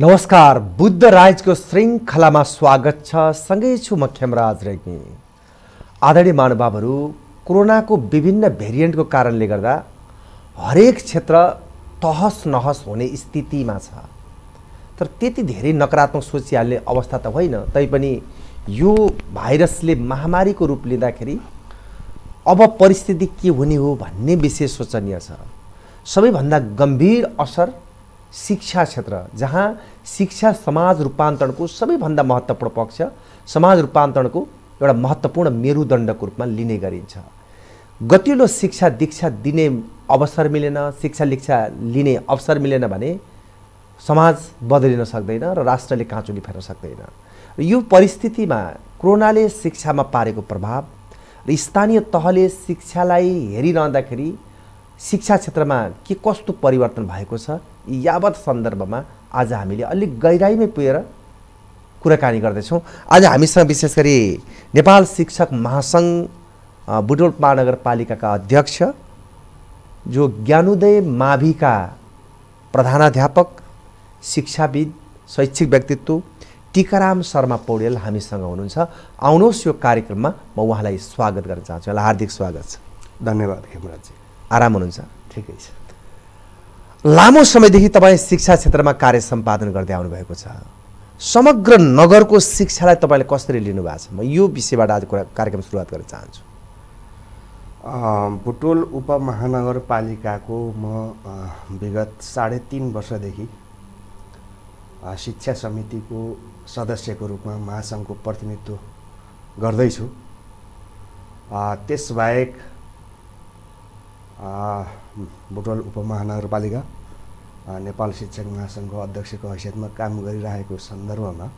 नमस्कार बुद्ध राइजको श्रृङ्खलामा स्वागत छ सँगै छु म खेमराज रेग्मी आदरणीय महानुभावहरू कोरोनाको विभिन्न भेरिएन्टको कारणले गर्दा हरेक क्षेत्र तहस नहस हुने स्थितिमा छ तर त्यति धेरै नकारात्मक सोचिहाल्ने अवस्था त होइन तैपनि यो भाइरसले महामारीको रूप लिँदाखेरि अब परिस्थिति के हुने हो भन्ने विषय शोचनीय छ सबैभन्दा गम्भीर असर शिक्षा क्षेत्र जहाँ शिक्षा समाज रूपान्तरणको सबैभन्दा महत्त्वपूर्ण पक्ष समाज रूपान्तरणको एउटा महत्त्वपूर्ण मेरुदण्डको रूपमा लिने गरिन्छ गतिलो शिक्षा दीक्षा दिने अवसर मिलेन शिक्षा दीक्षा लिने अवसर मिलेन भने समाज बदलिन सक्दैन र राष्ट्रले काँचुली फेर्न सक्दैन यो परिस्थितिमा कोरोनाले शिक्षामा पारेको प्रभाव र स्थानीय तहले शिक्षालाई हेरिरहँदाखेरि शिक्षा क्षेत्रमा के कस्तो परिवर्तन भएको छ यावत सन्दर्भमा आज हामीले अलिक गहिराइमै पुगेर कुराकानी गर्दैछौँ आज हामीसँग विशेष गरी नेपाल शिक्षक महासङ्घ बुटोल महानगरपालिकाका अध्यक्ष जो ज्ञानोदय माभिका प्रधानाध्यापक शिक्षाविद शैक्षिक व्यक्तित्व टिकाराम शर्मा पौडेल हामीसँग हुनुहुन्छ आउनुहोस् यो कार्यक्रममा म उहाँलाई स्वागत गर्न चाहन्छु यसलाई हार्दिक स्वागत छ धन्यवाद हेमराजी आराम हुनुहुन्छ ठिकै छ लामो समयदेखि तपाईँ शिक्षा क्षेत्रमा कार्य सम्पादन गर्दै आउनुभएको छ समग्र नगरको शिक्षालाई तपाईँले कसरी लिनुभएको छ म यो विषयबाट आज कुरा कार्यक्रम सुरुवात गर्न चाहन्छु भुटोल उपमहानगरपालिकाको म विगत साढे तिन वर्षदेखि शिक्षा समितिको सदस्यको रूपमा महासङ्घको प्रतिनिधित्व गर्दैछु त्यसबाहेक भुटोल उपमहानगरपालिका नेपाल शिक्षक महासङ्घको अध्यक्षको हैसियतमा काम गरिरहेको सन्दर्भमा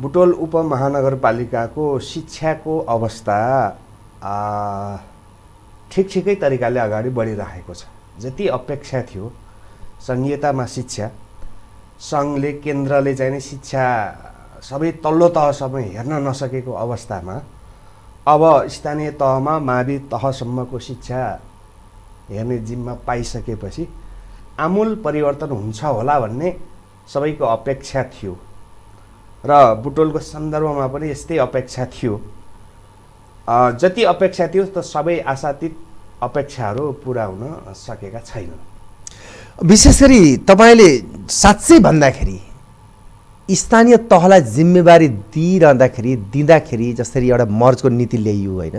बुटोल उपमहानगरपालिकाको शिक्षाको अवस्था ठिक ठिकै तरिकाले अगाडि बढिरहेको छ जति अपेक्षा थियो सङ्घीयतामा शिक्षा सङ्घले केन्द्रले चाहिँ शिक्षा सबै तल्लो तहसम्म हेर्न नसकेको अवस्थामा अब स्थानीय तहमा मावि तहसम्मको शिक्षा हेर्ने जिम्मा पाइसकेपछि आमूल परिवर्तन हुन्छ होला भन्ने सबैको अपेक्षा थियो र बुटोलको सन्दर्भमा पनि यस्तै अपेक्षा थियो जति अपेक्षा थियो त सबै आशातीत अपेक्षाहरू पुरा हुन सकेका छैनन् विशेष गरी तपाईँले साँच्चै भन्दाखेरि स्थानीय तहलाई जिम्मेवारी दिइरहँदाखेरि दिँदाखेरि जसरी एउटा मर्जको नीति ल्याइयो होइन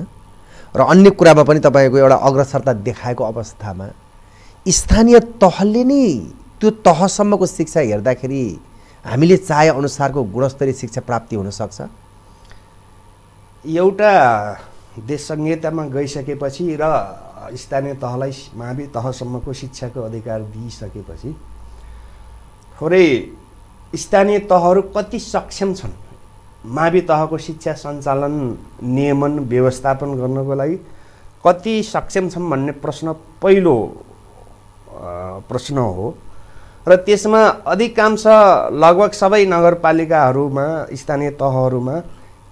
र अन्य कुरामा पनि तपाईँको एउटा अग्रसरता देखाएको अवस्थामा स्थानीय तहले नै त्यो तहसम्मको शिक्षा हेर्दाखेरि हामीले चाहे अनुसारको गुणस्तरीय शिक्षा प्राप्ति हुनसक्छ एउटा देश संहितामा गइसकेपछि र स्थानीय तहलाई मावि तहसम्मको शिक्षाको अधिकार दिइसकेपछि थोरै स्थानीय तहहरू कति सक्षम छन् मावि तहको शिक्षा सञ्चालन नियमन व्यवस्थापन गर्नको लागि कति सक्षम छन् भन्ने प्रश्न पहिलो प्रश्न हो र त्यसमा अधिकांश लगभग सबै नगरपालिकाहरूमा स्थानीय तहहरूमा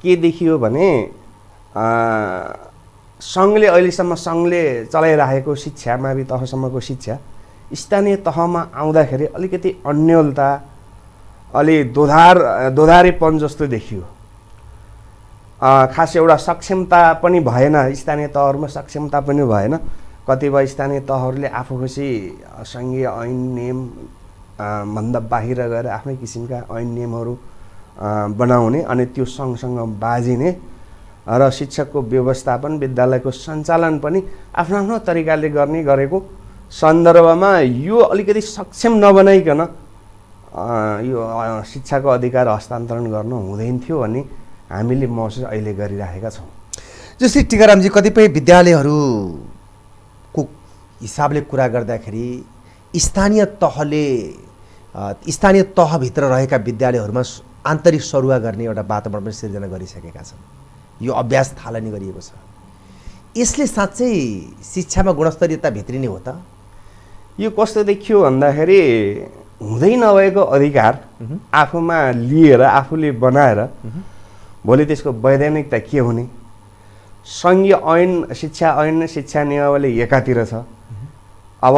के देखियो भने सङ्घले अहिलेसम्म सङ्घले चलाइराखेको शिक्षा मावि तहसम्मको शिक्षा स्थानीय तहमा आउँदाखेरि अलिकति अन्यलता अलि दोधार दोधारेपन जस्तो देखियो खास एउटा सक्षमता पनि भएन स्थानीय तहहरूमा सक्षमता पनि भएन कतिपय स्थानीय तहहरूले आफू खुसी सङ्घीय ऐन नियम भन्दा बाहिर गएर आफ्नै किसिमका ऐन नियमहरू बनाउने अनि त्यो सँगसँग बाजिने र शिक्षकको व्यवस्थापन विद्यालयको सञ्चालन पनि आफ्नो आफ्नो तरिकाले गर्ने गरेको सन्दर्भमा यो अलिकति सक्षम नबनाइकन यो शिक्षाको अधिकार हस्तान्तरण गर्नु हुँदैन थियो भन्ने हामीले महसुस अहिले गरिराखेका छौँ जस्तै टिकारामजी कतिपय विद्यालयहरू हिसाबले कुरा गर्दाखेरि स्थानीय तहले स्थानीय तहभित्र रहेका विद्यालयहरूमा आन्तरिक सरुवा गर्ने एउटा वातावरण पनि सिर्जना गरिसकेका छन् यो अभ्यास थालनी गरिएको छ यसले साँच्चै शिक्षामा गुणस्तरीयता भित्रिने हो त यो कस्तो देखियो भन्दाखेरि हुँदै नभएको अधिकार आफूमा लिएर आफूले बनाएर भोलि त्यसको वैधानिकता के हुने सङ्घीय ऐन शिक्षा ऐन शिक्षा नियमावली एकातिर छ अब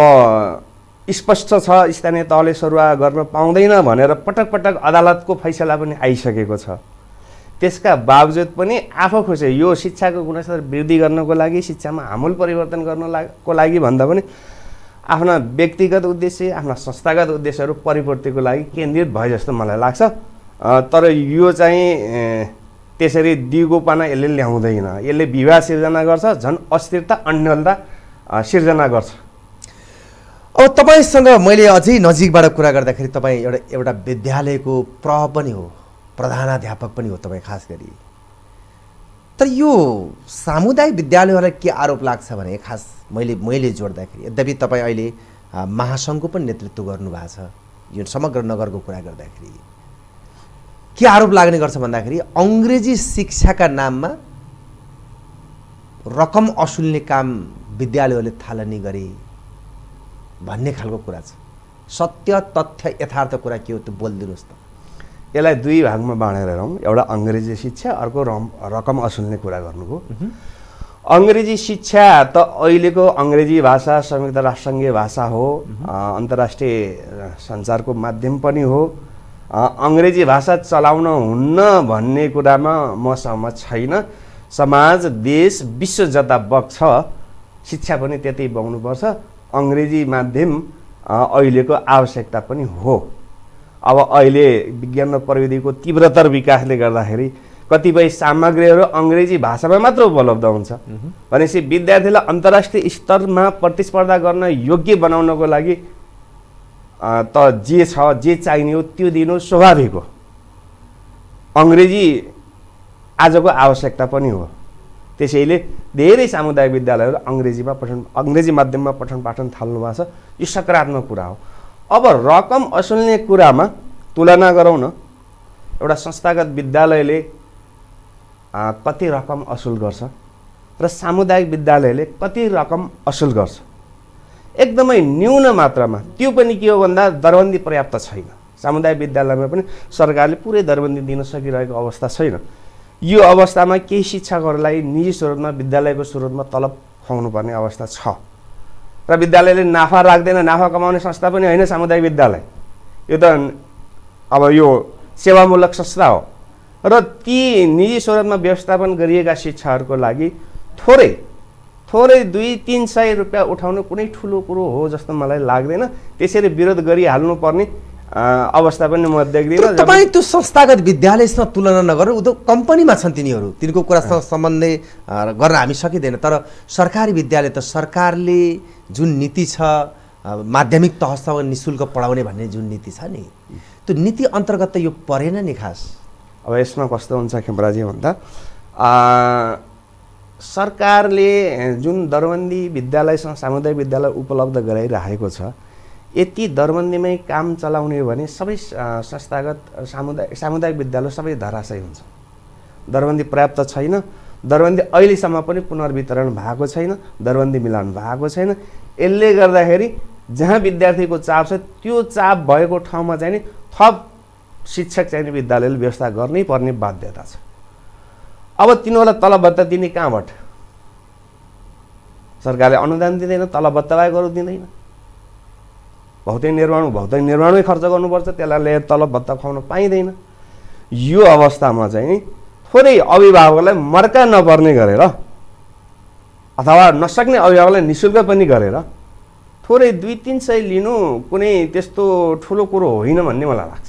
स्पष्ट छ स्थानीय तहले सरुवा गर्न पाउँदैन भनेर पटक पटक अदालतको फैसला पनि आइसकेको छ त्यसका बावजुद पनि आफू खोजे यो शिक्षाको गुणस्तर वृद्धि गर्नको लागि शिक्षामा आमूल परिवर्तन गर्न लाको लागि भन्दा पनि आफ्ना व्यक्तिगत उद्देश्य आफ्ना संस्थागत उद्देश्यहरू परिपूर्तिको लागि केन्द्रित भयो जस्तो मलाई लाग्छ तर यो चाहिँ त्यसरी दिगोपना यसले ल्याउँदैन यसले विवाह सिर्जना गर्छ झन् अस्थिरता अन्यलता सिर्जना गर्छ अब तपाईँसँग मैले अझै नजिकबाट कुरा गर्दाखेरि तपाईँ एउटा एउटा विद्यालयको प्रह पनि हो प्रधानाध्यापक पनि हो तपाईँ खास गरी तर यो सामुदायिक विद्यालयहरूलाई के आरोप लाग्छ भने खास मैले मैले जोड्दाखेरि यद्यपि तपाईँ अहिले महासङ्घको पनि नेतृत्व गर्नुभएको छ यो समग्र नगरको कुरा गर्दाखेरि के आरोप लाग्ने गर्छ भन्दाखेरि अङ्ग्रेजी शिक्षाका नाममा रकम असुल्ने काम विद्यालयहरूले थालनी गरे भन्ने खालको कुरा छ सत्य तथ्य यथार्थ कुरा के हो त्यो बोलिदिनुहोस् त यसलाई दुई भागमा बाँडेर हेरौँ एउटा अङ्ग्रेजी शिक्षा अर्को रम रकम असुल्ने कुरा गर्नुभयो अङ्ग्रेजी शिक्षा त अहिलेको अङ्ग्रेजी भाषा संयुक्त राष्ट्रसङ्घीय भाषा हो अन्तर्राष्ट्रिय सञ्चारको माध्यम पनि हो अङ्ग्रेजी भाषा चलाउन हुन्न भन्ने कुरामा म सहमत छैन समाज देश विश्व जता बग्छ शिक्षा पनि त्यति बग्नुपर्छ अङ्ग्रेजी माध्यम अहिलेको आवश्यकता पनि हो अब अहिले विज्ञान र प्रविधिको तीव्रतर विकासले गर्दाखेरि कतिपय सामग्रीहरू अङ्ग्रेजी भाषामा मात्र उपलब्ध हुन्छ भनेपछि विद्यार्थीलाई अन्तर्राष्ट्रिय स्तरमा प्रतिस्पर्धा गर्न योग्य बनाउनको लागि त जे छ जे चाहिने हो त्यो दिनु स्वाभाविक हो अङ्ग्रेजी आजको आवश्यकता पनि हो त्यसैले धेरै सामुदायिक विद्यालयहरू अङ्ग्रेजीमा पठन अङ्ग्रेजी माध्यममा पठन पाठन थाल्नु भएको छ यो सकारात्मक कुरा हो अब रकम असुल्ने कुरामा तुलना गरौँ न एउटा संस्थागत विद्यालयले कति रकम असुल गर्छ र सामुदायिक विद्यालयले कति रकम असुल गर्छ एकदमै न्यून मात्रामा त्यो पनि के हो भन्दा दरबन्दी पर्याप्त छैन सामुदायिक विद्यालयमा पनि सरकारले पुरै दरबन्दी दिन सकिरहेको अवस्था छैन यो अवस्थामा केही शिक्षकहरूलाई निजी स्रोतमा विद्यालयको स्रोतमा तलब खुवाउनुपर्ने अवस्था छ र विद्यालयले नाफा राख्दैन नाफा कमाउने संस्था पनि होइन सामुदायिक विद्यालय यो त अब यो सेवामूलक संस्था हो र ती निजी स्रोतमा व्यवस्थापन गरिएका शिक्षाहरूको लागि थोरै थोरै दुई तिन सय रुपियाँ उठाउनु कुनै ठुलो कुरो हो जस्तो मलाई लाग्दैन त्यसरी विरोध गरिहाल्नुपर्ने अवस्था पनि म देख्दिनँ तपाईँ त्यो संस्थागत विद्यालयसँग तुलना नगरेर त कम्पनीमा छन् तिनीहरू तिनको कुरासँग सम्बन्ध गर्न हामी सकिँदैन तर सरकारी विद्यालय त सरकारले जुन नीति छ माध्यमिक तहसम्म नि शुल्क पढाउने भन्ने जुन नीति छ नि त्यो नीति अन्तर्गत त यो परेन नि खास अब यसमा कस्तो हुन्छ खेमराजी भन्दा सरकारले जुन दरबन्दी विद्यालयसँग सामुदायिक विद्यालय उपलब्ध गराइराखेको छ यति दरबन्दीमै काम चलाउने हो भने सबै संस्थागत सामुदायिक सामुदायिक विद्यालय सबै धराशय हुन्छ दरबन्दी पर्याप्त छैन दरबन्दी अहिलेसम्म पनि पुनर्वितरण भएको छैन दरबन्दी मिलाउनु भएको छैन यसले गर्दाखेरि जहाँ विद्यार्थीको चाप छ त्यो चाप भएको ठाउँमा चाहिँ नि थप शिक्षक चाहिँ विद्यालयले व्यवस्था गर्नै पर्ने बाध्यता छ अब तिनीहरूलाई तलब दिने कहाँबाट सरकारले अनुदान दिँदैन तलब भत्ता दिँदैन भौतिक निर्माण भौतिक निर्माणमै खर्च गर्नुपर्छ त्यसलाई लिएर तलब भत्ता खुवाउन पाइँदैन यो अवस्थामा चाहिँ थोरै अभिभावकलाई मर्का नपर्ने गरेर अथवा नसक्ने अभिभावकलाई निशुल्क पनि गरेर थोरै दुई तिन सय लिनु कुनै त्यस्तो ठुलो कुरो होइन भन्ने मलाई लाग्छ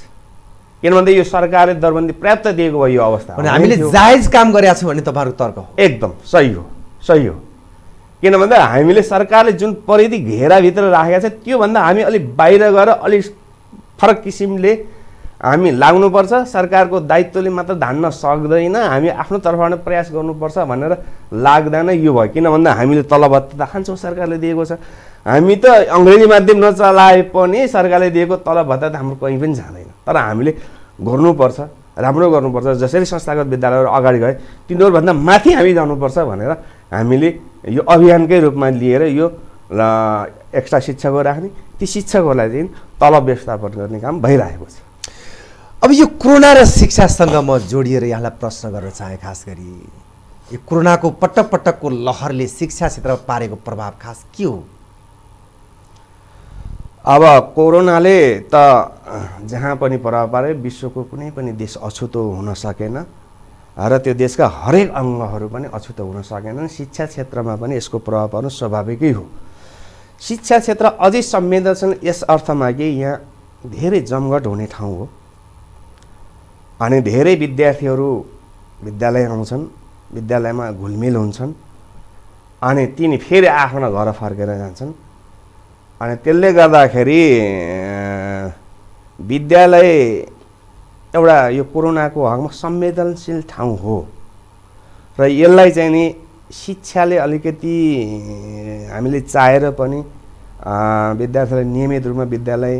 किनभने यो सरकारले दरबन्दी पर्याप्त दिएको भयो यो अवस्था हामीले जायज काम गरेका छौँ भने तपाईँहरूको तर्क हो एकदम सही हो सही हो किन भन्दा हामीले सरकारले जुन परिधि घेराभित्र राखेका छ त्योभन्दा हामी अलिक बाहिर गएर अलिक फरक किसिमले हामी लाग्नुपर्छ सरकारको दायित्वले मात्र धान्न सक्दैन हामी आफ्नो तर्फबाट प्रयास गर्नुपर्छ भनेर लाग्दैन यो भयो किन भन्दा हामीले तलब भत्ता त खान्छौँ सरकारले दिएको छ हामी त अङ्ग्रेजी माध्यम नचलाए पनि सरकारले दिएको तलब भत्ता त हाम्रो कहीँ पनि जाँदैन तर हामीले गर्नुपर्छ राम्रो गर्नुपर्छ जसरी संस्थागत विद्यालयहरू अगाडि गए तिनीहरूभन्दा माथि हामी जानुपर्छ भनेर हामीले यो अभियानकै रूपमा लिएर यो एक्स्ट्रा शिक्षकहरू राख्ने ती शिक्षकहरूलाई चाहिँ तलब व्यवस्थापन गर्ने काम भइरहेको छ अब यो कोरोना र शिक्षासँग म जोडिएर यहाँलाई प्रश्न गर्न चाहेँ खास गरी यो कोरोनाको पटक पटकको लहरले शिक्षा क्षेत्रमा पारेको प्रभाव खास के हो अब कोरोनाले त जहाँ पनि प्रभाव पारे विश्वको कुनै पनि देश अछुतो हुन सकेन र त्यो देशका हरेक अङ्गहरू पनि अछुत हुन सकेनन् शिक्षा क्षेत्रमा पनि यसको प्रभाव पर्नु स्वाभाविकै हो शिक्षा क्षेत्र अझै संवेदनशील यस अर्थमा कि यहाँ धेरै जमघट हुने ठाउँ हो अनि धेरै विद्यार्थीहरू विद्यालय आउँछन् विद्यालयमा घुलमिल हुन्छन् अनि तिनी फेरि आफ्ना घर फर्केर जान्छन् अनि त्यसले गर्दाखेरि विद्यालय एउटा यो कोरोनाको हकमा संवेदनशील ठाउँ हो र यसलाई चाहिँ नि शिक्षाले अलिकति हामीले चाहेर पनि विद्यार्थीलाई नियमित रूपमा विद्यालय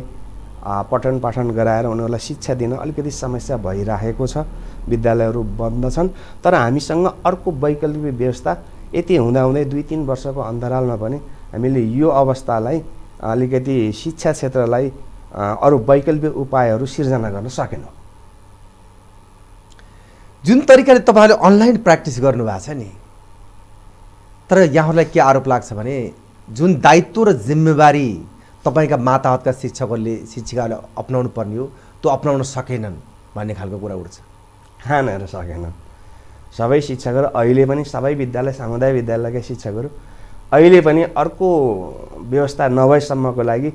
पठन पाठन गराएर उनीहरूलाई शिक्षा दिन अलिकति समस्या भइराखेको छ विद्यालयहरू बन्द छन् तर हामीसँग अर्को वैकल्पिक व्यवस्था यति हुँदाहुँदै दुई तिन वर्षको अन्तरालमा पनि हामीले यो अवस्थालाई अलिकति शिक्षा क्षेत्रलाई अरू वैकल्पिक उपायहरू सिर्जना गर्न सकेनौँ जुन तरिकाले तपाईँहरूले अनलाइन प्र्याक्टिस गर्नुभएको छ नि तर यहाँहरूलाई के आरोप लाग्छ भने जुन दायित्व र जिम्मेवारी तपाईँका माताहतका शिक्षकहरूले शिक्षिकाहरूले अप्नाउनु पर्ने हो त्यो अप्नाउन सकेनन् भन्ने खालको कुरा उठ्छ खानहरू सकेनन् सबै शिक्षकहरू अहिले पनि सबै विद्यालय समुदाय विद्यालयका शिक्षकहरू अहिले पनि अर्को व्यवस्था नभएसम्मको लागि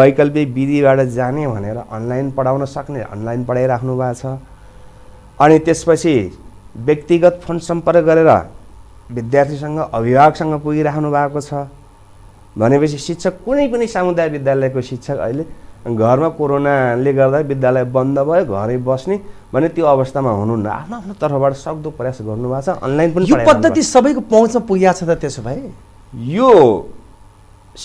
वैकल्पिक विधिबाट जाने भनेर अनलाइन पढाउन सक्ने अनलाइन पढाइराख्नु भएको छ अनि त्यसपछि व्यक्तिगत फोन सम्पर्क गरेर विद्यार्थीसँग अभिभावकसँग पुगिराख्नु भएको छ भनेपछि शिक्षक कुनै पनि सामुदायिक विद्यालयको शिक्षक अहिले घरमा कोरोनाले गर्दा विद्यालय बन्द भयो घरै बस्ने भने त्यो अवस्थामा हुनुहुन्न आफ्नो आफ्नो तर्फबाट सक्दो प्रयास गर्नुभएको छ अनलाइन पनि यो पद्धति सबैको पहुँचमा पुगेको छ त त्यसो भए यो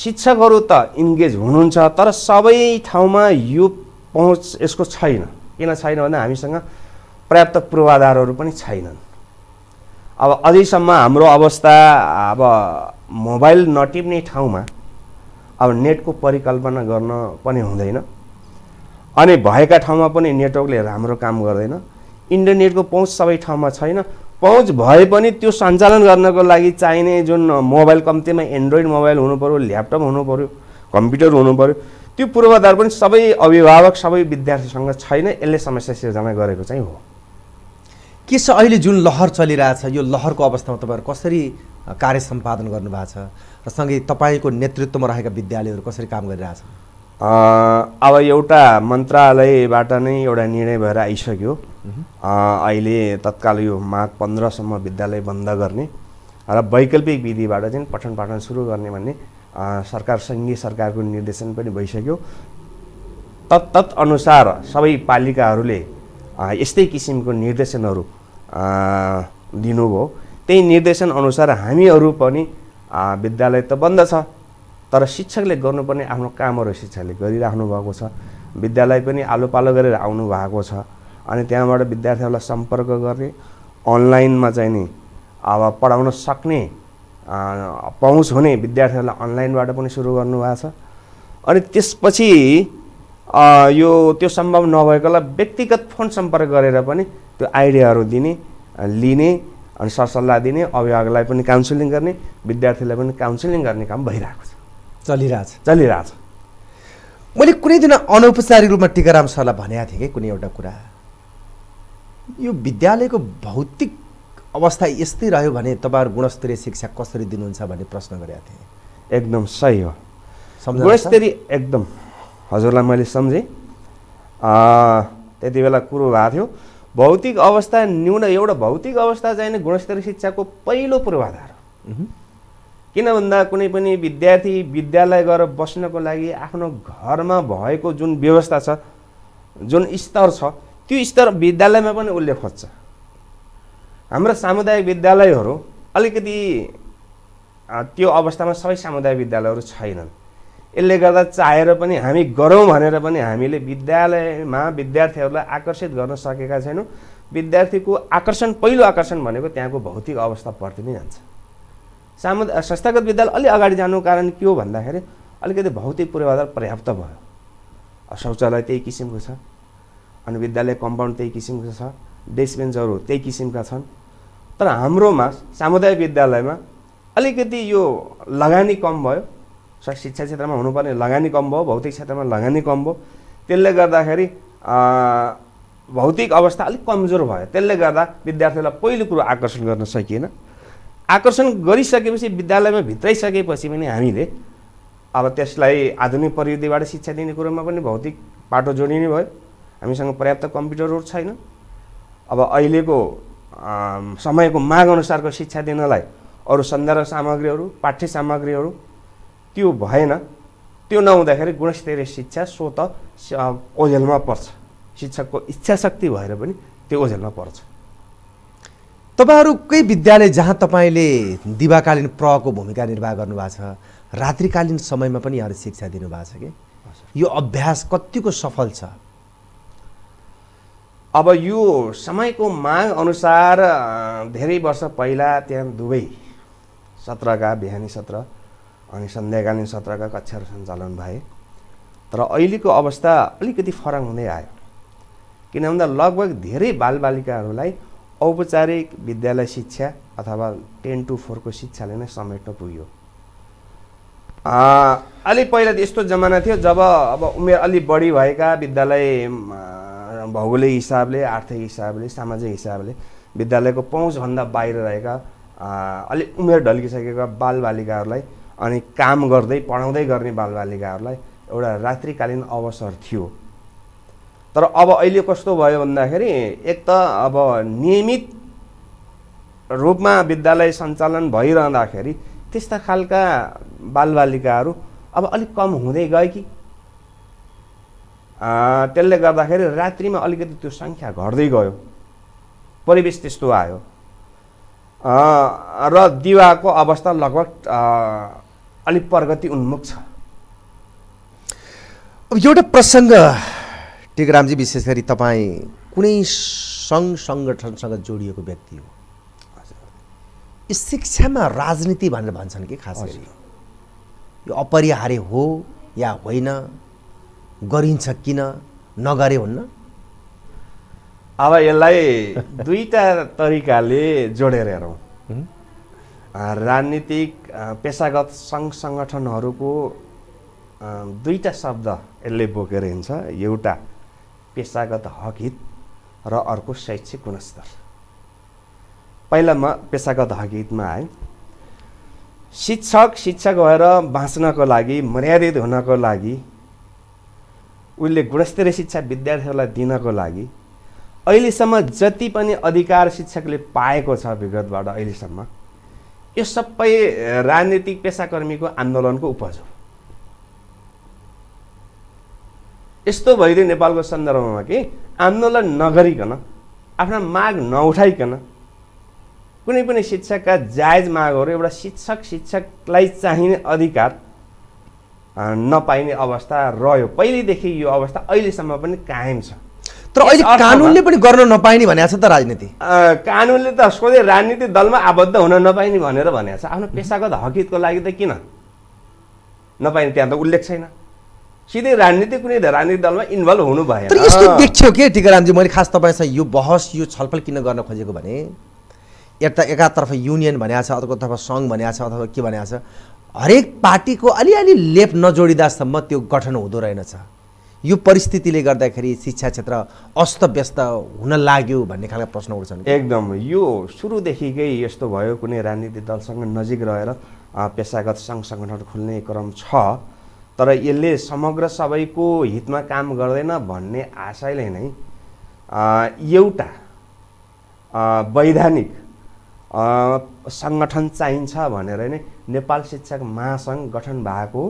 शिक्षकहरू त इन्गेज हुनुहुन्छ तर सबै ठाउँमा यो पहुँच यसको छैन किन छैन भने हामीसँग पर्याप्त पूर्वाधारहरू पनि छैनन् अब अझैसम्म हाम्रो अवस्था अब मोबाइल नटिप्ने ठाउँमा अब नेटको परिकल्पना गर्न पनि हुँदैन अनि भएका ठाउँमा पनि नेटवर्कले राम्रो काम गर्दैन इन्टरनेटको पहुँच सबै ठाउँमा छैन पहुँच भए पनि त्यो सञ्चालन गर्नको लागि चाहिने जुन मोबाइल कम्तीमा एन्ड्रोइड मोबाइल हुनुपऱ्यो ल्यापटप हुनुपऱ्यो कम्प्युटर हुनु पऱ्यो त्यो पूर्वाधार पनि सबै अभिभावक सबै विद्यार्थीसँग छैन यसले समस्या सिर्जना गरेको चाहिँ हो के छ अहिले जुन लहर चलिरहेछ यो लहरको अवस्थामा तपाईँहरू कसरी कार्य सम्पादन गर्नुभएको छ र सँगै तपाईँको नेतृत्वमा रहेका विद्यालयहरू कसरी काम गरिरहेछ अब एउटा मन्त्रालयबाट नै एउटा निर्णय भएर आइसक्यो अहिले तत्काल यो माघ पन्ध्रसम्म विद्यालय बन्द गर्ने र वैकल्पिक विधिबाट चाहिँ पठन पाठन सुरु गर्ने भन्ने सरकार सङ्घीय सरकारको निर्देशन पनि भइसक्यो तत्तत् अनुसार सबै पालिकाहरूले यस्तै किसिमको निर्देशनहरू दिनुभयो त्यही निर्देशन अनुसार हामीहरू पनि विद्यालय त बन्द छ तर शिक्षकले गर्नुपर्ने आफ्नो कामहरू शिक्षकले गरिराख्नु भएको छ विद्यालय पनि आलो पालो गरेर आउनु भएको छ अनि त्यहाँबाट विद्यार्थीहरूलाई सम्पर्क गर्ने अनलाइनमा चाहिँ नि अब पढाउन सक्ने पहुँच हुने विद्यार्थीहरूलाई अनलाइनबाट पनि सुरु गर्नुभएको छ अनि त्यसपछि यो त्यो सम्भव नभएकोलाई व्यक्तिगत फोन सम्पर्क गरेर पनि त्यो आइडियाहरू दिने लिने अनि सरसल्लाह दिने अभिभावकलाई पनि काउन्सिलिङ गर्ने विद्यार्थीलाई पनि काउन्सिलिङ गर्ने काम भइरहेको छ चलिरहेछ चलिरहेछ मैले कुनै दिन अनौपचारिक रूपमा टिकाराम सरलाई भनेको थिएँ कि कुनै एउटा कुरा यो विद्यालयको भौतिक अवस्था यस्तै रह्यो भने तपाईँहरू गुणस्तरीय शिक्षा कसरी दिनुहुन्छ भन्ने प्रश्न गरेका थिएँ एकदम सही हो गुणस्तरीय एकदम हजुरलाई मैले सम्झेँ त्यति बेला कुरो भएको थियो भौतिक अवस्था न्यून एउटा भौतिक अवस्था चाहिँ गुणस्तरीय शिक्षाको पहिलो पूर्वाधार हो किन भन्दा कुनै पनि विद्यार्थी विद्यालय गएर बस्नको लागि आफ्नो घरमा भएको जुन व्यवस्था छ जुन स्तर छ त्यो स्तर विद्यालयमा पनि उसले खोज्छ हाम्रो सामुदायिक विद्यालयहरू अलिकति त्यो अवस्थामा सबै सामुदायिक विद्यालयहरू छैनन् यसले गर्दा चाहेर पनि हामी गरौँ भनेर पनि हामीले विद्यालयमा विद्यार्थीहरूलाई आकर्षित गर्न सकेका छैनौँ विद्यार्थीको आकर्षण पहिलो आकर्षण भनेको त्यहाँको भौतिक अवस्था पर्ति नै जान्छ सामु संस्थागत विद्यालय अलि अगाडि जानुको कारण के हो भन्दाखेरि अलिकति भौतिक पूर्वाधार पर्याप्त भयो शौचालय त्यही किसिमको छ अनि विद्यालय कम्पाउन्ड त्यही किसिमको छ डेस्क बेन्चहरू त्यही किसिमका छन् तर हाम्रोमा सामुदायिक विद्यालयमा अलिकति यो लगानी कम भयो शिक्षा क्षेत्रमा हुनुपर्ने लगानी कम भयो भौतिक क्षेत्रमा लगानी कम भयो त्यसले गर्दाखेरि भौतिक अवस्था अलिक कमजोर भयो त्यसले गर्दा विद्यार्थीलाई पहिलो कुरो आकर्षण गर्न सकिएन आकर्षण गरिसकेपछि विद्यालयमा भित्राइसकेपछि पनि हामीले अब त्यसलाई आधुनिक प्रविधिबाट शिक्षा दिने कुरोमा पनि भौतिक बाटो जोडिने भयो हामीसँग पर्याप्त कम्प्युटरहरू छैन अब अहिलेको समयको माग अनुसारको शिक्षा दिनलाई अरू सन्दर्भ सामग्रीहरू पाठ्य सामग्रीहरू त्यो भएन त्यो नहुँदाखेरि गुणस्तरीय शिक्षा सो त ओझेलमा पर्छ शिक्षकको इच्छा शक्ति भएर पनि त्यो ओझेलमा पर्छ तपाईँहरूकै विद्यालय जहाँ तपाईँले दिवाकालीन प्रहको भूमिका निर्वाह गर्नुभएको छ रात्रिकालीन समयमा पनि यहाँले शिक्षा दिनुभएको छ कि यो अभ्यास कतिको सफल छ अब यो समयको माग अनुसार धेरै वर्ष पहिला त्यहाँ दुवै सत्रका बिहानी सत्र अनि सन्ध्याकालीन सत्रका कक्षाहरू सञ्चालन भए तर अहिलेको अवस्था अलिकति फरक हुँदै आयो किन भन्दा लगभग धेरै बालबालिकाहरूलाई औपचारिक विद्यालय शिक्षा अथवा टेन टु फोरको शिक्षाले नै समेट्न पुग्यो अलि पहिला त यस्तो जमाना थियो जब अब उमेर अलि बढी भएका विद्यालय भौगोलिक हिसाबले आर्थिक हिसाबले सामाजिक हिसाबले विद्यालयको पहुँचभन्दा बाहिर रहेका अलिक उमेर ढल्किसकेका बालबालिकाहरूलाई अनि काम गर्दै पढाउँदै गर्ने बालबालिकाहरूलाई एउटा रात्रिकालीन अवसर थियो तर अब अहिले कस्तो भयो भन्दाखेरि एक त अब नियमित रूपमा विद्यालय सञ्चालन भइरहँदाखेरि त्यस्ता खालका बालबालिकाहरू अब अलिक कम हुँदै गए कि त्यसले गर्दाखेरि रात्रिमा अलिकति त्यो सङ्ख्या घट्दै गयो परिवेश त्यस्तो आयो र दिवाको अवस्था लगभग अलिक प्रगति उन्मुख छ अब एउटा प्रसङ्ग टिकरामजी विशेष गरी तपाईँ कुनै सङ्घ सङ्गठनसँग जोडिएको व्यक्ति हो यो शिक्षामा राजनीति भनेर भन्छन् कि खास गरी यो अपरिहार्य हो या होइन गरिन्छ किन नगरे हुन्न अब यसलाई दुईवटा तरिकाले जोडेर हेरौँ राजनीतिक पेसागत सङ्घ सङ्गठनहरूको दुईवटा शब्द यसले बोकेर हिँड्छ एउटा पेसागत हकित र अर्को शैक्षिक गुणस्तर पहिला म पेसागत हकितमा आएँ शिक्षक शिक्षक भएर बाँच्नको लागि मर्यादित हुनको लागि उसले गुणस्तरीय शिक्षा विद्यार्थीहरूलाई दिनको लागि अहिलेसम्म जति पनि अधिकार शिक्षकले पाएको छ विगतबाट अहिलेसम्म यो सबै राजनीतिक पेसाकर्मीको आन्दोलनको उपज हो यस्तो भइदियो नेपालको सन्दर्भमा कि आन्दोलन नगरिकन आफ्ना माग नउठाइकन कुनै पनि शिक्षकका जायज मागहरू एउटा शिक्षक शिक्षकलाई चाहिने अधिकार नपाइने अवस्था रह्यो पहिलेदेखि यो अवस्था अहिलेसम्म पनि कायम छ तर अहिले कानुनले पनि गर्न नपाइने भनेको छ त राजनीति कानुनले त सोधे राजनीति दलमा आबद्ध हुन नपाइने भनेर भनेको छ आफ्नो पेसागत हकितको लागि त किन नपाइने त्यहाँ त उल्लेख छैन सिधै राजनीति कुनै राजनीतिक दलमा इन्भल्भ हुनु भएन तर यस्तो देख्यो के टिकारामजी मैले खास तपाईँसँग यो बहस यो छलफल किन गर्न खोजेको भने यता एकातर्फ युनियन भनेको छ अर्कोतर्फ सङ्घ भनेको छ अथवा के भनेको छ हरेक पार्टीको अलिअलि लेप नजोडिँदासम्म त्यो गठन हुँदो रहेनछ यो परिस्थितिले गर्दाखेरि शिक्षा क्षेत्र अस्तव्यस्त हुन लाग्यो भन्ने खालको प्रश्न उठ्छन् एकदम यो सुरुदेखिकै यस्तो भयो कुनै राजनीतिक दलसँग नजिक रहेर पेसागत सङ्घ सङ्गठन खोल्ने क्रम छ तर यसले समग्र सबैको हितमा काम गर्दैन भन्ने आशयले नै एउटा वैधानिक सङ्गठन चाहिन्छ भनेर नै नेपाल शिक्षक महासङ्घ गठन भएको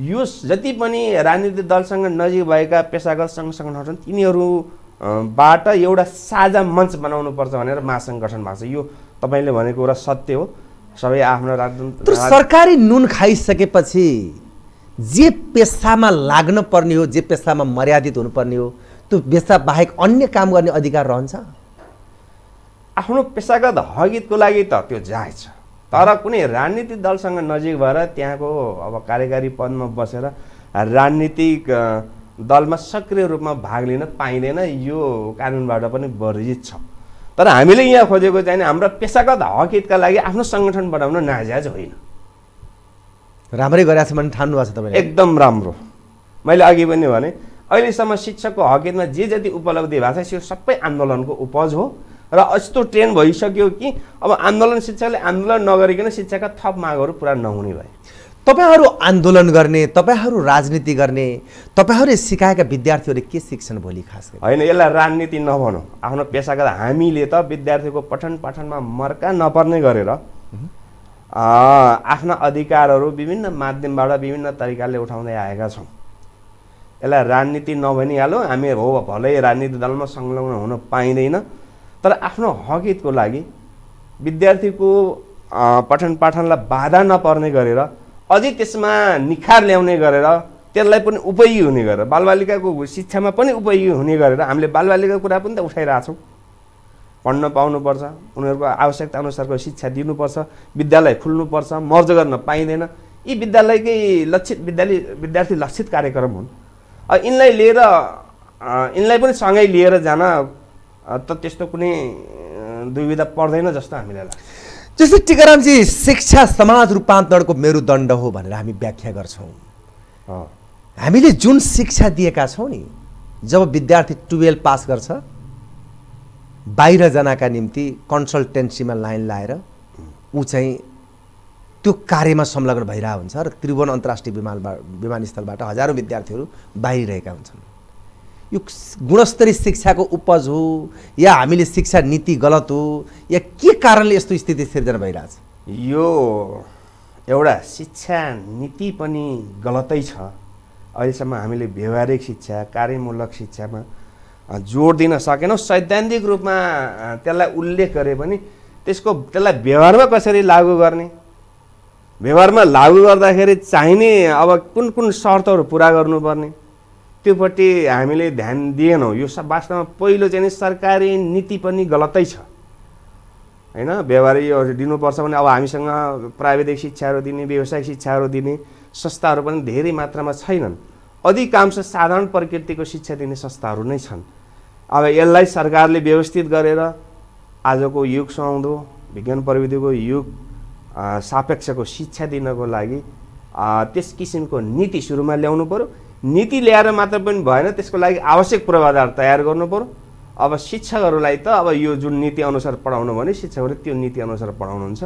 यो जति पनि राजनीतिक दलसँग नजिक भएका पेसागत सङ्घ सङ्गठन छन् तिनीहरूबाट एउटा साझा मञ्च बनाउनुपर्छ भनेर महासङ्गठन भएको छ यो तपाईँले भनेको एउटा सत्य हो सबै आफ्नो राजनीति सरकारी नुन खाइसकेपछि जे पेसामा लाग्न पर्ने हो जे पेसामा मर्यादित हुनुपर्ने हो त्यो पेसा बाहेक अन्य काम गर्ने अधिकार रहन्छ आफ्नो पेसागत हगितको लागि त त्यो जायज छ तर कुनै राजनीतिक दलसँग नजिक भएर त्यहाँको अब कार्यकारी पदमा बसेर राजनीतिक दलमा सक्रिय रूपमा भाग लिन पाइँदैन यो कानुनबाट पनि वर्जित छ तर हामीले यहाँ खोजेको चाहिँ हाम्रो पेसागत हकितका लागि आफ्नो सङ्गठन बनाउन नाजाज होइन राम्रै गरेको छ भने ठान्नु भएको छ तपाईँले एकदम राम्रो मैले अघि पनि भने अहिलेसम्म शिक्षकको हकितमा जे जति उपलब्धि भएको छ यो सबै आन्दोलनको उपज हो र यस्तो ट्रेन भइसक्यो कि अब आन्दोलन शिक्षाले आन्दोलन नगरिकन शिक्षाका थप मागहरू पुरा नहुने भए तपाईँहरू आन्दोलन गर्ने तपाईँहरू राजनीति गर्ने तपाईँहरूले सिकाएका विद्यार्थीहरूले के सिक्छन् भोलि खास गरी होइन यसलाई राजनीति नभनौँ आफ्नो पेसागत हामीले त विद्यार्थीको पठन पाठनमा मर्का नपर्ने गरेर आफ्ना अधिकारहरू विभिन्न माध्यमबाट विभिन्न तरिकाले उठाउँदै आएका छौँ यसलाई राजनीति नभनिहालौँ हामी हो भलै राजनीति दलमा संलग्न हुन पाइँदैन तर आफ्नो हकितको लागि विद्यार्थीको पठन पाठनलाई बाधा नपर्ने गरेर अझै त्यसमा निखार ल्याउने गरेर त्यसलाई पनि उपयोगी हुने गरेर बालबालिकाको शिक्षामा पनि उपयोगी हुने गरेर हामीले बालबालिकाको कुरा पनि त उठाइरहेछौँ पढ्न पाउनुपर्छ उनीहरूको आवश्यकता अनुसारको शिक्षा दिनुपर्छ विद्यालय खुल्नुपर्छ मर्ज गर्न पाइँदैन यी विद्यालयकै लक्षित विद्यालय विद्यार्थी लक्षित कार्यक्रम हुन् यिनलाई लिएर यिनलाई पनि सँगै लिएर जान त त्यस्तो कुनै दुविधा पर्दैन जस्तो हामीलाई लाग्छ जस्तै टिकारामजी शिक्षा समाज रूपान्तरणको मेरुदण्ड हो भनेर हामी व्याख्या गर्छौँ हामीले जुन शिक्षा दिएका छौँ नि जब विद्यार्थी टुवेल्भ पास गर्छ बाहिर जानका निम्ति कन्सल्टेन्सीमा लाइन लाएर ऊ चाहिँ त्यो कार्यमा संलग्न भइरहेको हुन्छ र त्रिभुवन अन्तर्राष्ट्रिय विमानबाट विमानस्थलबाट हजारौँ विद्यार्थीहरू बाहिरिरहेका हुन्छन् यो गुणस्तरीय शिक्षाको उपज हो या हामीले शिक्षा नीति गलत हो या के कारणले यस्तो स्थिति सिर्जना भइरहेछ यो एउटा शिक्षा नीति पनि गलतै छ अहिलेसम्म हामीले व्यवहारिक शिक्षा कार्यमूलक शिक्षामा जोड दिन सकेनौँ सैद्धान्तिक रूपमा त्यसलाई उल्लेख गरे पनि त्यसको त्यसलाई व्यवहारमा कसरी लागू गर्ने व्यवहारमा लागू गर्दाखेरि चाहिने अब कुन कुन शर्तहरू पुरा गर्नुपर्ने त्योपट्टि हामीले ध्यान दिएनौँ यो सब वास्तवमा पहिलो चाहिँ सरकारी नीति पनि गलतै छ होइन व्यवहारिक दिनुपर्छ भने अब हामीसँग प्राविधिक शिक्षाहरू दिने व्यवसायिक शिक्षाहरू दिने संस्थाहरू पनि धेरै मात्रामा छैनन् अधिकांश साधारण प्रकृतिको शिक्षा दिने संस्थाहरू नै छन् अब यसलाई सरकारले व्यवस्थित गरेर आजको युग सुहाउँदो विज्ञान प्रविधिको युग सापेक्षको शिक्षा दिनको लागि त्यस किसिमको नीति सुरुमा ल्याउनु पऱ्यो नीति ल्याएर मात्र पनि भएन त्यसको लागि आवश्यक पूर्वाधार तयार गर्नु पऱ्यो अब शिक्षकहरूलाई त अब यो जुन नीति अनुसार पढाउनु भने शिक्षकहरू त्यो नीति अनुसार पढाउनुहुन्छ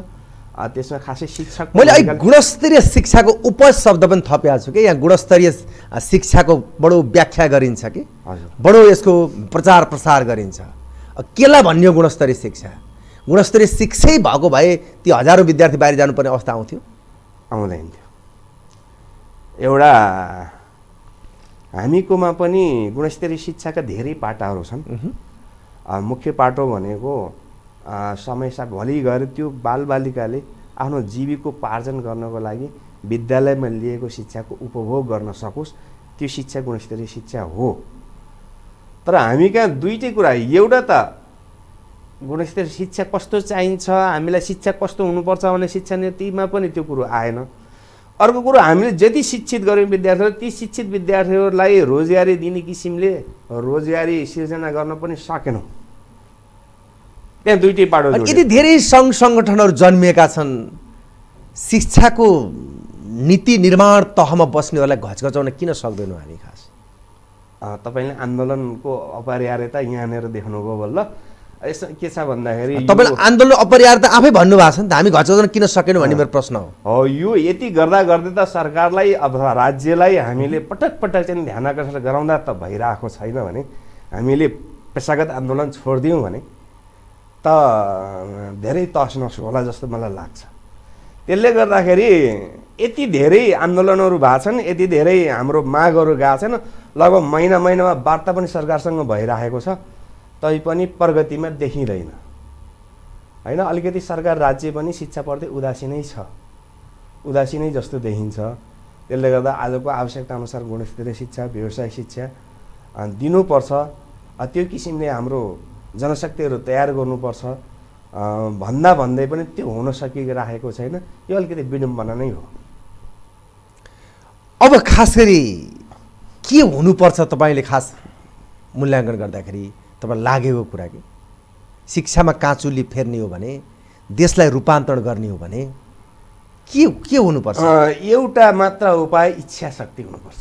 त्यसमा खासै शिक्षक मैले अहिले गुणस्तरीय शिक्षाको उप शब्द पनि थपेको छु कि यहाँ गुणस्तरीय शिक्षाको बडो व्याख्या गरिन्छ कि बडो यसको प्रचार प्रसार गरिन्छ केलाई भन्यो गुणस्तरीय शिक्षा गुणस्तरीय शिक्षै भएको भए ती हजारौँ विद्यार्थी बाहिर जानुपर्ने अवस्था आउँथ्यो आउँदैन थियो एउटा हामीकोमा पनि गुणस्तरीय शिक्षाका धेरै पाटाहरू छन् मुख्य पाटो भनेको समयसा भोलि गएर त्यो बालबालिकाले आफ्नो जीविकोपार्जन गर्नको लागि विद्यालयमा लिएको शिक्षाको उपभोग गर्न सकोस् त्यो शिक्षा गुणस्तरीय शिक्षा हो तर हामी कहाँ दुइटै कुरा एउटा त गुणस्तरीय शिक्षा कस्तो चाहिन्छ हामीलाई शिक्षा कस्तो हुनुपर्छ भने शिक्षा नीतिमा पनि त्यो कुरो आएन अर्को कुरो हामीले जति शिक्षित गऱ्यौँ विद्यार्थीहरू ती शिक्षित विद्यार्थीहरूलाई रोजगारी दिने किसिमले रोजगारी सिर्जना गर्न पनि सकेनौँ त्यहाँ दुइटै पाटो यदि धेरै सङ्घ सङ्गठनहरू जन्मिएका छन् शिक्षाको नीति निर्माण तहमा बस्नेहरूलाई घचघचाउन किन सक्दैनौँ हामी खास तपाईँले आन्दोलनको अपरिहार्यता यहाँनिर देख्नुभयो बल्ल यसो के छ भन्दाखेरि तपाईँले आन्दोलन अपरिहार त आफै भन्नुभएको छ नि त हामी घचोजन किन सकेनौँ भन्ने मेरो प्रश्न हो हो यो यति गर्दा गर्दै त सरकारलाई अथवा राज्यलाई हामीले पटक पटक चाहिँ ध्यान आकर्षण गराउँदा त भइरहेको छैन भने हामीले पेसागत आन्दोलन छोडिदियौँ भने त धेरै तस नस होला जस्तो मलाई लाग्छ त्यसले गर्दाखेरि यति धेरै आन्दोलनहरू भएको छन् यति धेरै हाम्रो मागहरू गएको छैन लगभग महिना महिनामा वार्ता पनि सरकारसँग भइरहेको छ तैपनि प्रगतिमा देखिँदैन होइन अलिकति सरकार राज्य पनि शिक्षाप्रति उदासीनै छ उदासीनै जस्तो देखिन्छ त्यसले गर्दा आजको आवश्यकता अनुसार गुणस्तरीय शिक्षा व्यवसाय शिक्षा दिनुपर्छ त्यो किसिमले हाम्रो जनशक्तिहरू तयार गर्नुपर्छ भन्दा भन्दै पनि त्यो हुन सकिराखेको छैन यो अलिकति विडम्बना नै हो अब खास गरी के हुनुपर्छ तपाईँले खास मूल्याङ्कन गर्दाखेरि तपाईँ लागेको कुरा कि शिक्षामा काँचुली फेर्ने हो भने देशलाई रूपान्तरण गर्ने हो भने के के हुनुपर्छ एउटा मात्र उपाय इच्छा शक्ति हुनुपर्छ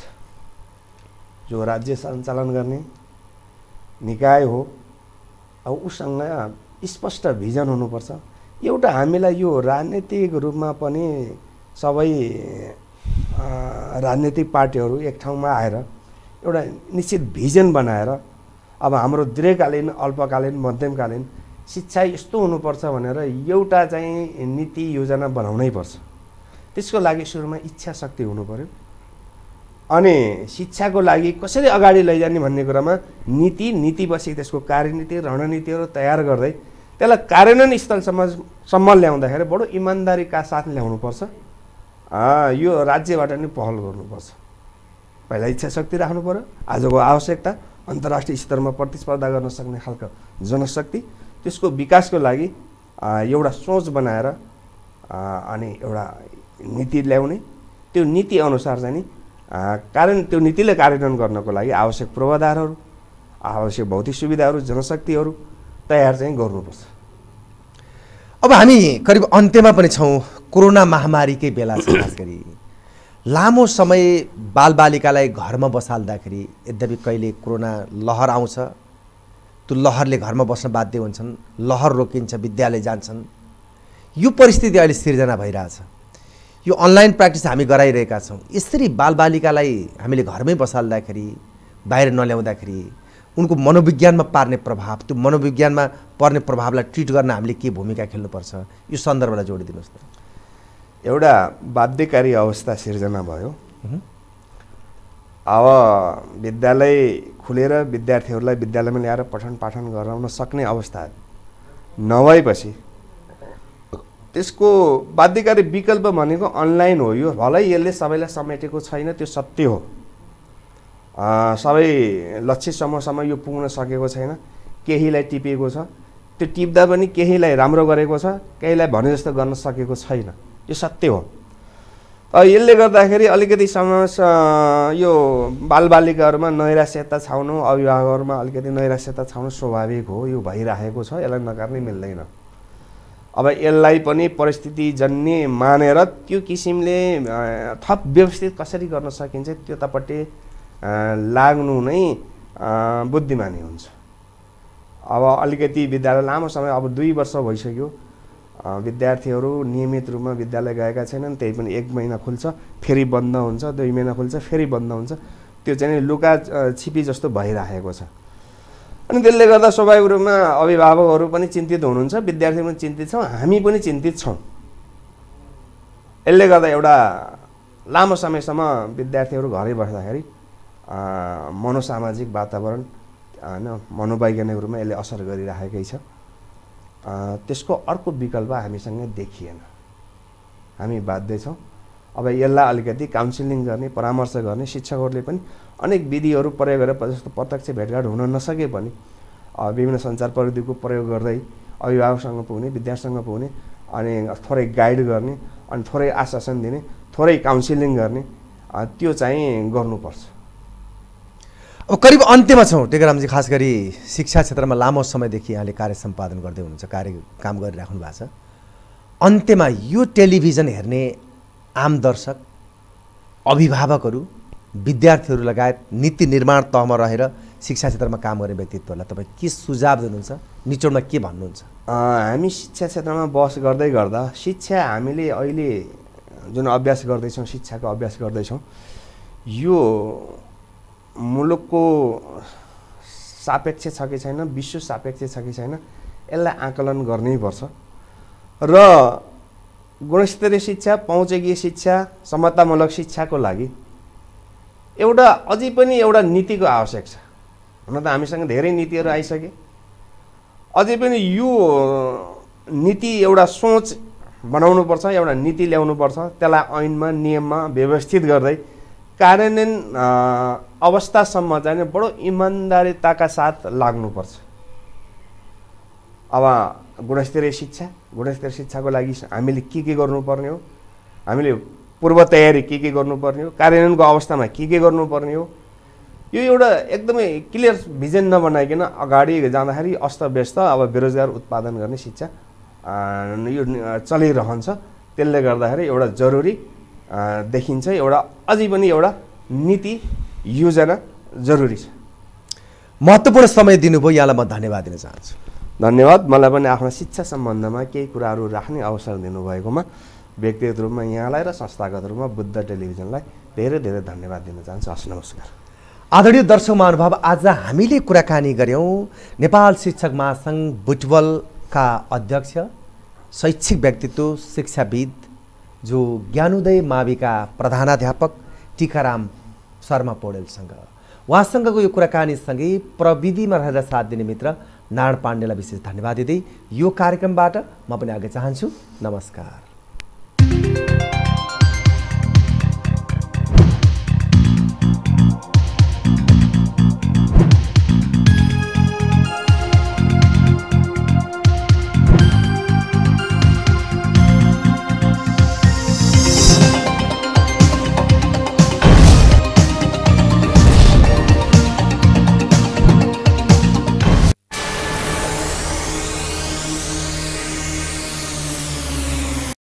जो राज्य सञ्चालन गर्ने निकाय हो अब उसँग स्पष्ट भिजन हुनुपर्छ एउटा हामीलाई यो राजनीतिक रूपमा पनि सबै राजनीतिक पार्टीहरू एक ठाउँमा आएर एउटा निश्चित भिजन बनाएर अब हाम्रो दीर्घकालीन अल्पकालीन मध्यमकालीन शिक्षा यस्तो हुनुपर्छ भनेर एउटा चाहिँ नीति योजना बनाउनै पर्छ त्यसको लागि सुरुमा इच्छा शक्ति हुनु पऱ्यो अनि शिक्षाको लागि कसरी अगाडि लैजाने भन्ने कुरामा नीति नीति बसी त्यसको कार्यनीति रणनीतिहरू तयार गर्दै त्यसलाई कार्यान्वयन स्थलसम्म सम्म ल्याउँदाखेरि बडो इमान्दारीका साथ ल्याउनुपर्छ यो राज्यबाट नै पहल गर्नुपर्छ पहिला इच्छा शक्ति राख्नु पऱ्यो आजको आवश्यकता अन्तर्राष्ट्रिय स्तरमा प्रतिस्पर्धा गर्न सक्ने खालको जनशक्ति त्यसको विकासको लागि एउटा सोच बनाएर अनि एउटा नीति ल्याउने त्यो नीति अनुसार चाहिँ नि कारण त्यो नीतिले कार्यान्वयन गर्नको लागि आवश्यक पूर्वाधारहरू आवश्यक भौतिक सुविधाहरू जनशक्तिहरू तयार चाहिँ गर्नुपर्छ अब हामी करिब अन्त्यमा पनि छौँ कोरोना महामारीकै बेला खास गरी लामो समय बालबालिकालाई घरमा बसाल्दाखेरि यद्यपि कहिले कोरोना लहर आउँछ त्यो लहरले घरमा बस्न बाध्य हुन्छन् लहर रोकिन्छ विद्यालय जान्छन् यो परिस्थिति अहिले सिर्जना भइरहेछ यो अनलाइन प्र्याक्टिस हामी गराइरहेका छौँ यसरी बालबालिकालाई हामीले घरमै बसाल्दाखेरि बाहिर नल्याउँदाखेरि उनको मनोविज्ञानमा पार्ने प्रभाव त्यो मनोविज्ञानमा पर्ने प्रभावलाई ट्रिट गर्न हामीले के भूमिका खेल्नुपर्छ यो सन्दर्भलाई जोडिदिनुहोस् न एउटा बाध्यकारी अवस्था सिर्जना भयो अब विद्यालय खुलेर विद्यार्थीहरूलाई विद्यालयमा ल्याएर पठन पाठन गराउन सक्ने अवस्था नभएपछि त्यसको बाध्यकारी विकल्प भनेको अनलाइन हो यो भलै यसले सबैलाई समेटेको छैन त्यो सत्य हो सबै लक्ष्य समूहसम्म यो पुग्न सकेको छैन केहीलाई टिपेको छ त्यो टिप्दा पनि केहीलाई राम्रो गरेको छ केहीलाई भने जस्तो गर्न सकेको छैन यो सत्य हो यसले गर्दाखेरि अलिकति समाज यो बालबालिकाहरूमा नैराश्यता छाउनु अभिभावकहरूमा अलिकति नैराश्यता छाउनु स्वाभाविक हो यो भइराखेको छ यसलाई नकार्नै मिल्दैन अब यसलाई पनि परिस्थिति जन्ने मानेर त्यो किसिमले थप व्यवस्थित कसरी गर्न सकिन्छ त्यतापट्टि लाग्नु नै बुद्धिमानी हुन्छ अब अलिकति विद्यालय लामो समय अब दुई वर्ष भइसक्यो विद्यार्थीहरू नियमित रूपमा विद्यालय गएका छैनन् त्यही पनि एक महिना खुल्छ फेरि बन्द हुन्छ दुई महिना खुल्छ फेरि बन्द हुन्छ त्यो चाहिँ लुका छिपी जस्तो भइराखेको छ अनि त्यसले गर्दा स्वाभाविक रूपमा अभिभावकहरू पनि चिन्तित हुनुहुन्छ विद्यार्थी पनि चिन्तित छौँ हामी पनि चिन्तित छौँ यसले गर्दा एउटा लामो समयसम्म विद्यार्थीहरू घरै बस्दाखेरि मनोसामाजिक वातावरण होइन मनोवैज्ञानिक रूपमा यसले असर गरिराखेकै छ त्यसको अर्को विकल्प हामीसँग देखिएन हामी बाध्य छौँ अब यसलाई अलिकति काउन्सिलिङ गर्ने परामर्श गर्ने शिक्षकहरूले पनि अनेक विधिहरू प्रयोग गरेर जस्तो प्रत्यक्ष भेटघाट हुन नसके पनि विभिन्न सञ्चार प्रविधिको प्रयोग गर्दै अभिभावकसँग पुग्ने विद्यार्थीसँग पुग्ने अनि थोरै गाइड गर्ने अनि थोरै आश्वासन दिने थोरै काउन्सिलिङ गर्ने त्यो चाहिँ गर्नुपर्छ अब करिब अन्त्यमा छौँ टेकरामजी खास गरी शिक्षा क्षेत्रमा लामो समयदेखि यहाँले कार्य सम्पादन गर्दै हुनुहुन्छ कार्य काम गरिराख्नु भएको छ अन्त्यमा यो टेलिभिजन हेर्ने आम दर्शक अभिभावकहरू विद्यार्थीहरू लगायत नीति निर्माण तहमा रहेर शिक्षा क्षेत्रमा काम गर्ने व्यक्तित्वहरूलाई तपाईँ के सुझाव दिनुहुन्छ निचोडमा के भन्नुहुन्छ हामी शिक्षा क्षेत्रमा बस गर्दै गर्दा शिक्षा हामीले अहिले जुन अभ्यास गर्दैछौँ शिक्षाको अभ्यास गर्दैछौँ यो मुलुकको सापेक्ष छ कि छैन विश्व सापेक्ष छ कि छैन यसलाई आकलन गर्नैपर्छ र गुणस्तरीय शिक्षा पहुँचकीय शिक्षा समतामूलक शिक्षाको लागि एउटा अझै पनि एउटा नीतिको आवश्यक छ हुन त हामीसँग धेरै नीतिहरू आइसके अझै पनि यो नीति एउटा सोच बनाउनुपर्छ एउटा नीति ल्याउनुपर्छ त्यसलाई ऐनमा नियममा व्यवस्थित गर्दै कार्यान्वयन अवस्थासम्म चाहिँ बडो इमान्दारिताका साथ लाग्नुपर्छ अब गुणस्तरीय शिक्षा गुणस्तरीय शिक्षाको लागि हामीले के के गर्नुपर्ने हो हामीले पूर्व तयारी के के गर्नुपर्ने हो कार्यान्वयनको अवस्थामा के के गर्नुपर्ने हो यो एउटा एकदमै क्लियर भिजन नबनाइकन अगाडि जाँदाखेरि अस्तव्यस्त अब बेरोजगार उत्पादन गर्ने शिक्षा यो चलिरहन्छ त्यसले गर्दाखेरि एउटा जरुरी देखिन्छ एउटा अझै पनि एउटा नीति योजना जरुरी छ महत्त्वपूर्ण समय दिनुभयो यहाँलाई म धन्यवाद दिन चाहन्छु धन्यवाद मलाई पनि आफ्नो शिक्षा सम्बन्धमा केही कुराहरू राख्ने अवसर दिनुभएकोमा व्यक्तिगत रूपमा यहाँलाई र संस्थागत रूपमा बुद्ध टेलिभिजनलाई धेरै धेरै धन्यवाद दिन चाहन्छु हस् नमस्कार आदरणीय दर्शक महानुभाव आज हामीले कुराकानी गऱ्यौँ नेपाल शिक्षक महासङ्घ बुटवलका अध्यक्ष शैक्षिक व्यक्तित्व शिक्षाविद जो ज्ञानोदय माविका प्रधानाध्यापक टिकाराम शर्मा पौडेलसँग उहाँसँगको यो कुराकानीसँगै प्रविधिमा रहेर साथ दिने मित्र नारायण पाण्डेलाई विशेष धन्यवाद दिँदै यो कार्यक्रमबाट म पनि आगे चाहन्छु नमस्कार